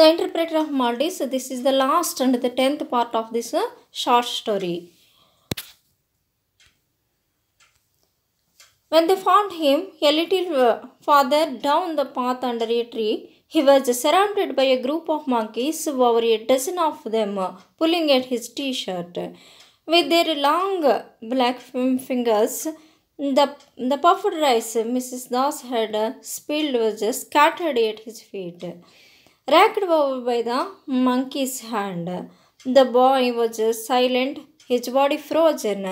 The Interpreter of Maldives. This is the last and the tenth part of this uh, short story. When they found him a little uh, farther down the path under a tree, he was surrounded by a group of monkeys, over a dozen of them, uh, pulling at his t shirt. With their long black fingers, the, the puffed rice Mrs. Das had spilled was scattered at his feet racked by the monkey's hand. The boy was silent, his body frozen.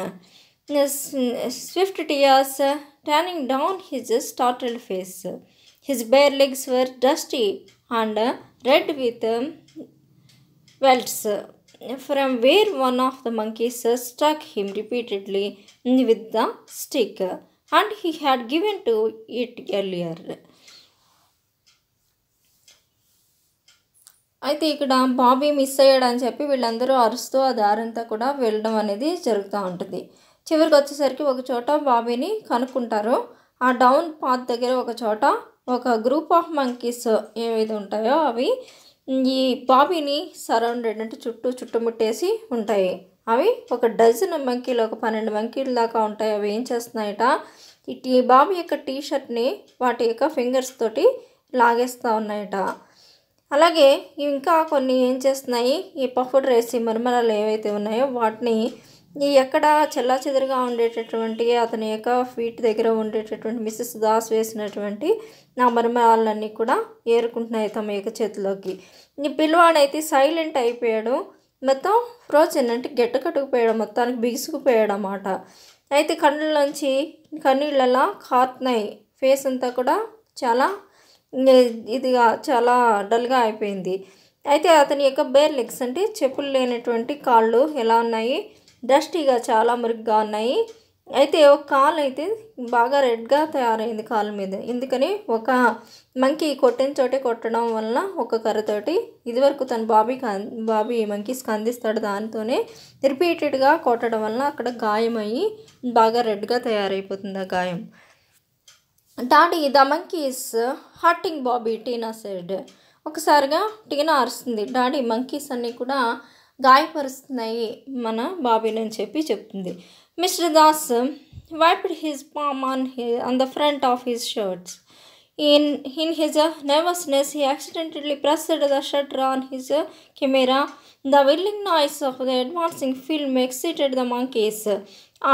Swift tears turning down his startled face. His bare legs were dusty and red with welts from where one of the monkeys struck him repeatedly with the stick and he had given to it earlier. అయితే ఇక్కడ Bobby miss అయ్యాడని చెప్పి వీళ్ళందరూ అరుస్తూ ఆ దారంతా కూడా వెళ్ళడం అనేది జరుగుతూ ఉంటుంది చివరికి వచ్చేసరికి ఒక చోట బాబీని కనుక్కుంటారు ఆ డౌన్ పాత్ దగ్గర ఒక చోట ఒక గ్రూప్ ఆఫ్ మంకీస్ ఏవైతే ఉంటాయో అవి ఈ బాబీని సరౌండెడ్ అంటే చుట్టూ చుట్టుముట్టేసి ఉంటాయి అవి ఒక డజన్ మంకీలు ఒక పన్నెండు మంకీలు దాకా ఉంటాయి అవి ఏం చేస్తున్నాయట ఈ బాబీ యొక్క టీ షర్ట్ని వాటి యొక్క ఫింగర్స్ తోటి లాగేస్తూ ఉన్నాయట అలాగే ఇంకా కొన్ని ఏం చేస్తున్నాయి ఈ పఫ్డ్ రైస్ ఈ మరమరాలు ఏవైతే ఉన్నాయో వాటిని ఈ ఎక్కడ చెల్లా చెదరుగా ఉండేటటువంటి అతని యొక్క ఫీట్ దగ్గర ఉండేటటువంటి మిస్సెస్ దాస్ వేసినటువంటి నా మరమరాలన్నీ కూడా ఏరుకుంటున్నాయి తమ యొక్క చేతిలోకి ఈ పిల్లవాడైతే సైలెంట్ అయిపోయాడు మొత్తం ఫ్రోజన్ అంటే గెట్టకట్టుకుపోయాడు మొత్తానికి బిగుసుకుపోయాడు అన్నమాట అయితే నుంచి కన్నీళ్ళలా కాతున్నాయి ఫేస్ అంతా కూడా చాలా ఇది చాలా డల్గా అయిపోయింది అయితే అతని యొక్క బేర్ లెగ్స్ అంటే చెప్పులు లేనటువంటి కాళ్ళు ఎలా ఉన్నాయి డస్టీగా చాలా మురుగ్గా ఉన్నాయి అయితే ఒక కాల్ అయితే బాగా రెడ్గా తయారైంది కాళ్ళ మీద ఎందుకని ఒక మంకీ కొట్టిన చోటే కొట్టడం వలన ఒక కర్రతోటి ఇదివరకు తన బాబీ కం బాబీ మంకీ స్కందిస్తాడు దానితోనే రిపీటెడ్గా కొట్టడం వలన అక్కడ గాయమయ్యి బాగా రెడ్గా తయారైపోతుంది ఆ గాయం daddy the monkey is Bobby Tina side ఒకసారిగా టీనా అరుస్తుంది డాడీ మంకీస్ అన్నీ కూడా గాయపరుస్తున్నాయి మన బాబీని అని చెప్పి చెప్తుంది Mr Das wiped his palm on he on the front of his shirts in in his nervousness he accidentally pressed the shutter on his camera the willing noise of the advancing film excited the monkeys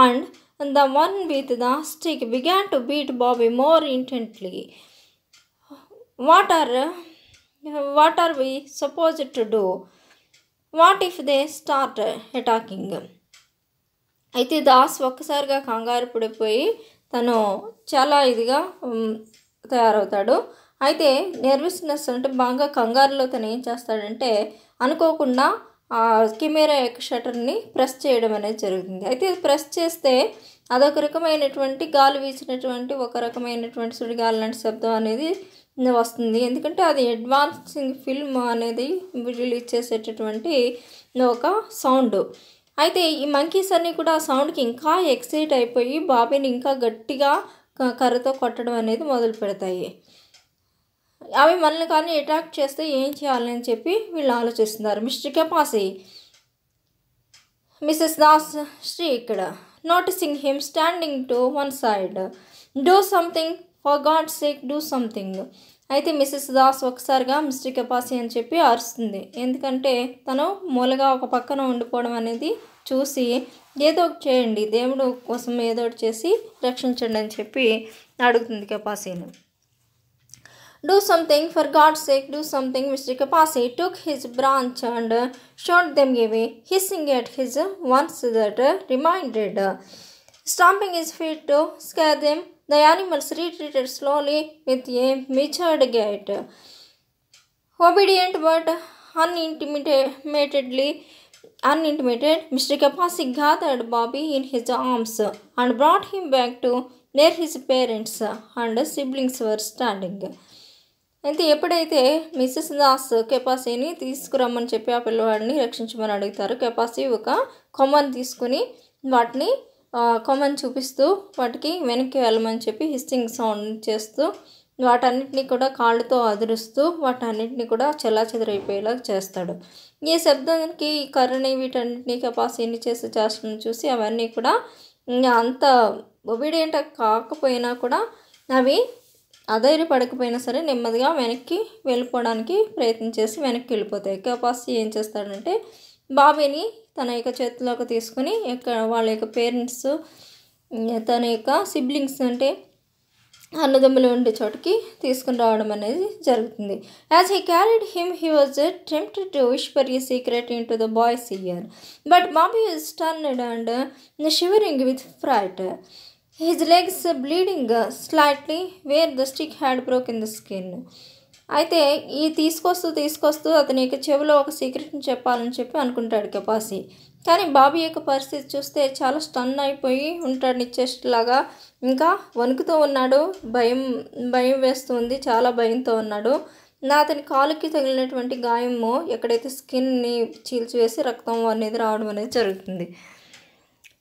and and the one with the stick began to beat Bobby more intently. What are what are we supposed to do? What if they start attacking అయితే దాస్ ఒక్కసారిగా కంగారు పడిపోయి తను చాలా ఇదిగా తయారవుతాడు అయితే nervousness అంటే బాగా కంగారులో తను ఏం చేస్తాడంటే అనుకోకుండా ఆ కెమెరా యొక్క షటర్ని ప్రెస్ చేయడం అనేది జరుగుతుంది అయితే ప్రెస్ చేస్తే అదొక రకమైనటువంటి గాలి వీచినటువంటి ఒక రకమైనటువంటి సుడిగాలి లాంటి శబ్దం అనేది వస్తుంది ఎందుకంటే అది అడ్వాన్సింగ్ ఫిల్మ్ అనేది రిలీజ్ చేసేటటువంటి ఒక సౌండ్ అయితే ఈ మంకీస్ అన్నీ కూడా ఆ సౌండ్కి ఇంకా ఎక్సైట్ అయిపోయి బాబీని ఇంకా గట్టిగా కర్రతో కొట్టడం అనేది మొదలు పెడతాయి అవి మనల్ని కానీ అటాక్ చేస్తే ఏం చేయాలని చెప్పి వీళ్ళు ఆలోచిస్తున్నారు Mr Kapasi Mrs Das shriek ఇక్కడ noticing him standing to one side do something for God sake do something అయితే మిస్సెస్ దాస్ ఒకసారిగా మిస్టర్ కెపాసి అని చెప్పి అరుస్తుంది ఎందుకంటే తను మూలగా ఒక పక్కన ఉండిపోవడం అనేది చూసి ఏదో ఒకటి చేయండి దేవుడు కోసం ఏదో ఒకటి చేసి రక్షించండి అని చెప్పి అడుగుతుంది కెపాసీని Do something, for God's sake, do something. Mr. Kapasi took his branch and uh, shot them away, hissing at his uh, once that uh, reminded, stamping his feet to scare them. The animals retreated slowly with a measured gait. Obedient but unintimidatedly, unintimidated, Mr. Kapasi gathered Bobby in his arms and brought him back to where his parents and siblings were standing. అయితే ఎప్పుడైతే missus Das కెపాసిని తీసుకురమ్మని చెప్పి ఆ పిల్లవాడిని రక్షించమని అడుగుతారు కెపాసి ఒక కొమ్మని తీసుకుని వాటిని కొమ్మని చూపిస్తూ వాటికి వెనక్కి వెళ్ళమని చెప్పి హిస్టింగ్ సౌండ్ చేస్తూ వాటన్నిటినీ కూడా కాళ్ళతో అదురుస్తూ వాటన్నిటినీ కూడా చెదరైపోయేలా చేస్తాడు ఈ శబ్దానికి కర్రని వీటన్నిటినీ కెపాసిని చేసి చేస్తాను చూసి అవన్నీ కూడా అంత ఒబీడియంట్ కాకపోయినా కూడా అవి పడకపోయినా సరే నెమ్మదిగా వెనక్కి వెళ్ళిపోవడానికి ప్రయత్నం చేసి వెనక్కి వెళ్ళిపోతాయి కెపాసిటీ ఏం చేస్తాడంటే బాబీని తన యొక్క చేతిలోకి తీసుకుని యొక్క వాళ్ళ యొక్క పేరెంట్స్ తన యొక్క సిబ్లింగ్స్ అంటే అన్నదమ్ములు ఉండే చోటుకి తీసుకుని రావడం అనేది జరుగుతుంది as he carried him he was tempt to for you secret into the boy's ear but Bobby turn and shivering with fright His legs bleeding slightly where the stick had broken the skin. అయితే ఈ తీసుకొస్తూ తీసుకొస్తూ యొక్క చెవిలో ఒక సీక్రెట్ని చెప్పాలని చెప్పి అనుకుంటాడు కెపాసి కానీ బాబీ యొక్క పరిస్థితి చూస్తే చాలా స్టన్ అయిపోయి ఉంటాడు నిచ్చేస్ట్ లాగా ఇంకా వణుకుతూ ఉన్నాడు భయం భయం వేస్తుంది చాలా భయంతో ఉన్నాడు నా అతని కాలుకి తగిలినటువంటి గాయము ఎక్కడైతే స్కిన్ని చీల్చివేసి రక్తం అనేది రావడం అనేది జరుగుతుంది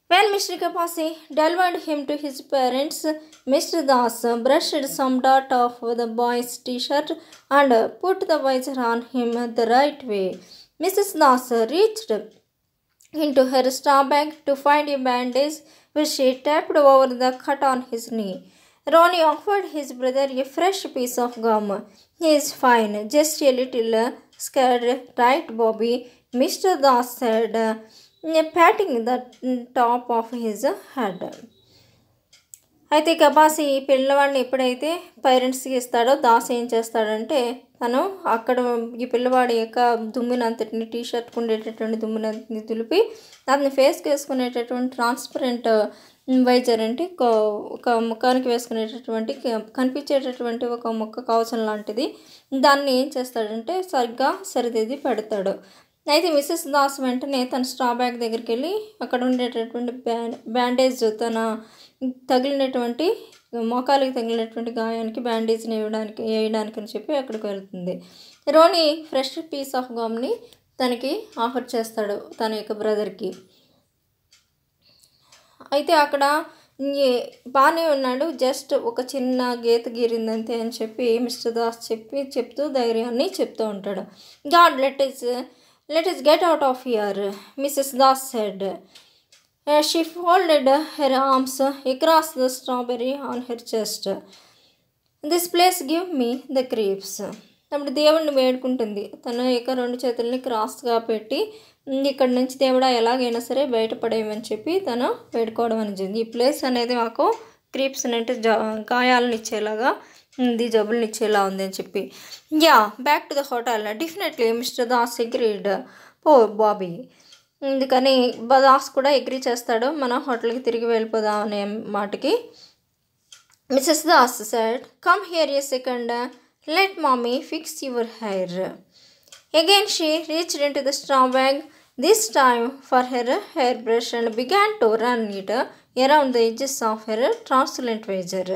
When Mr. Kapasi delivered him to his parents, Mr. Das brushed some dirt off the boy's t-shirt and put the visor on him the right way. Mrs. Das reached into her straw bag to find a bandage which she tapped over the cut on his knee. Ronnie offered his brother a fresh piece of gum. He is fine, just a little scared, right, Bobby? Mr. Das said. Patting the top of his head అయితే కబాసి పిల్లవాడిని ఎప్పుడైతే పేరెంట్స్కి ఇస్తాడో దాస్ ఏం చేస్తాడంటే తను అక్కడ ఈ పిల్లవాడి యొక్క దుమ్మినంతటిని టీ షర్ట్ ఉండేటటువంటి దుమ్మినంతని దులిపి అతని ఫేస్కి వేసుకునేటటువంటి ట్రాన్స్పరెంట్ వైజర్ అంటే ఒక ముఖానికి వేసుకునేటటువంటి కనిపించేటటువంటి ఒక ముక్క కవచం లాంటిది దాన్ని ఏం చేస్తాడంటే సరిగ్గా సరిదేది పెడతాడు అయితే మిస్సెస్ దాస్ వెంటనే తన స్ట్రా బ్యాగ్ దగ్గరికి వెళ్ళి అక్కడ ఉండేటటువంటి బ్యా బ్యాండేజ్ తన తగిలినటువంటి మోకాలకి తగిలినటువంటి గాయానికి బ్యాండేజ్ని వేయడానికి వేయడానికి అని చెప్పి అక్కడికి వెళ్తుంది రోని ఫ్రెష్ పీస్ ఆఫ్ గమ్ని తనకి ఆఫర్ చేస్తాడు తన యొక్క బ్రదర్కి అయితే అక్కడ బాగానే ఉన్నాడు జస్ట్ ఒక చిన్న గీత గీరిందంతే అని చెప్పి మిస్టర్ దాస్ చెప్పి చెప్తూ ధైర్యాన్ని చెప్తూ ఉంటాడు God let is Let us get out of here, Mrs. Das said. she folded her arms across the strawberry on her chest. This place give me the creeps అప్పుడు దేవుణ్ణి వేడుకుంటుంది తన యొక్క రెండు చేతుల్ని క్రాస్గా పెట్టి ఇక్కడ నుంచి దేవుడా ఎలాగైనా సరే బయటపడేయమని చెప్పి తను వేడుకోవడం అని ఈ ప్లేస్ అనేది మాకు క్రీప్స్ అంటే గాయాలను ఇచ్చేలాగా ఉంది ఇచ్చేలా ఉంది అని చెప్పి yeah back to the hotel definitely Mr Das agreed oh Bobby అందుకని దాస్ కూడా ఎగ్రీ చేస్తాడు మన హోటల్కి తిరిగి వెళ్ళిపోదాం అనే మాటకి Mrs Das said come here a second let mommy fix your hair again she reach into the strong bag this time for her hair brush and began to run it around the edges of her translucent visor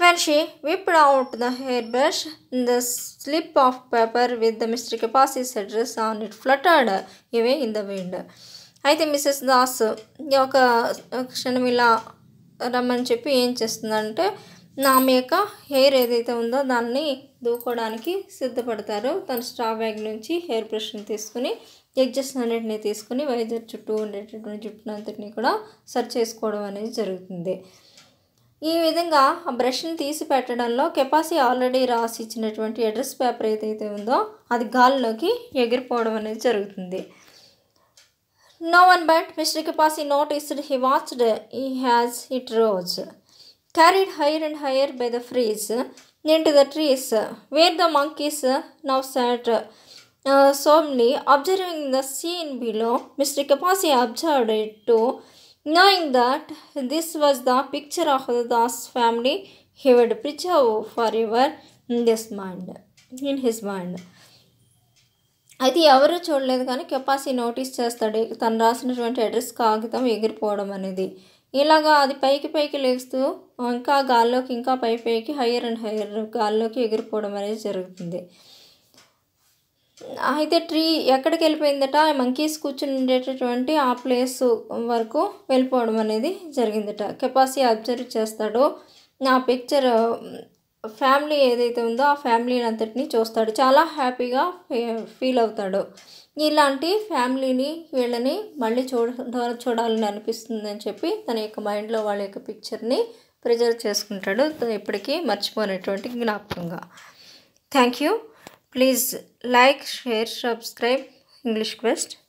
When she whipped out the hairbrush, the slip of paper with the Mr. Capac's address on it fluttered away in the wind. అయితే Mrs Das ఒక క్షణం ఇలా రమ్మని చెప్పి ఏం చేస్తుందంటే ఆమె యొక్క హెయిర్ ఏదైతే ఉందో దాన్ని దూకోవడానికి సిద్ధపడతారు తన స్ట్రా బ్యాగ్ నుంచి హెయిర్ బ్రష్ని తీసుకుని ఎడ్జెస్ అన్నింటిని తీసుకుని వైజర్ చుట్టూ ఉండేటటువంటి జుట్టును అంతటిని కూడా సర్చ్ చేసుకోవడం అనేది జరుగుతుంది ఈ విధంగా ఆ బ్రష్ని తీసి పెట్టడంలో కెపాసి ఆల్రెడీ రాసి ఇచ్చినటువంటి అడ్రస్ పేపర్ ఏదైతే ఉందో అది గాలిలోకి ఎగిరిపోవడం అనేది జరుగుతుంది no one but Mr Kapasi noticed he watched ఈ as it rose carried higher and higher by the breeze into the trees where the monkeys now sat solemnly observing the scene below Mr Kapasi observed it to Knowing that this was the picture of the Das family, he would preserve forever in this mind, in his mind. అయితే ఎవరు చూడలేదు కానీ capacity notice చేస్తాడు తను రాసినటువంటి address కాగితం ఎగిరిపోవడం అనేది ఇలాగా అది పైకి పైకి లేస్తూ ఇంకా గాల్లోకి ఇంకా పై పైకి హయ్యర్ అండ్ హయ్యర్ గాల్లోకి ఎగిరిపోవడం అనేది జరుగుతుంది అయితే ట్రీ ఎక్కడికి వెళ్ళిపోయిందట మంకీస్ కూర్చుని ఉండేటటువంటి ఆ ప్లేస్ వరకు వెళ్ళిపోవడం అనేది జరిగిందట కెపాసిటీ అబ్జర్వ్ చేస్తాడు నా పిక్చర్ ఫ్యామిలీ ఏదైతే ఉందో ఆ ఫ్యామిలీని అంతటిని చూస్తాడు చాలా హ్యాపీగా ఫీల్ అవుతాడు ఇలాంటి ఫ్యామిలీని వీళ్ళని మళ్ళీ చూడ చూడాలని అనిపిస్తుందని చెప్పి తన యొక్క మైండ్లో వాళ్ళ యొక్క పిక్చర్ని ప్రిజర్వ్ చేసుకుంటాడు ఎప్పటికీ మర్చిపోయినటువంటి జ్ఞాపకంగా thank you Please like, share, subscribe English Quest.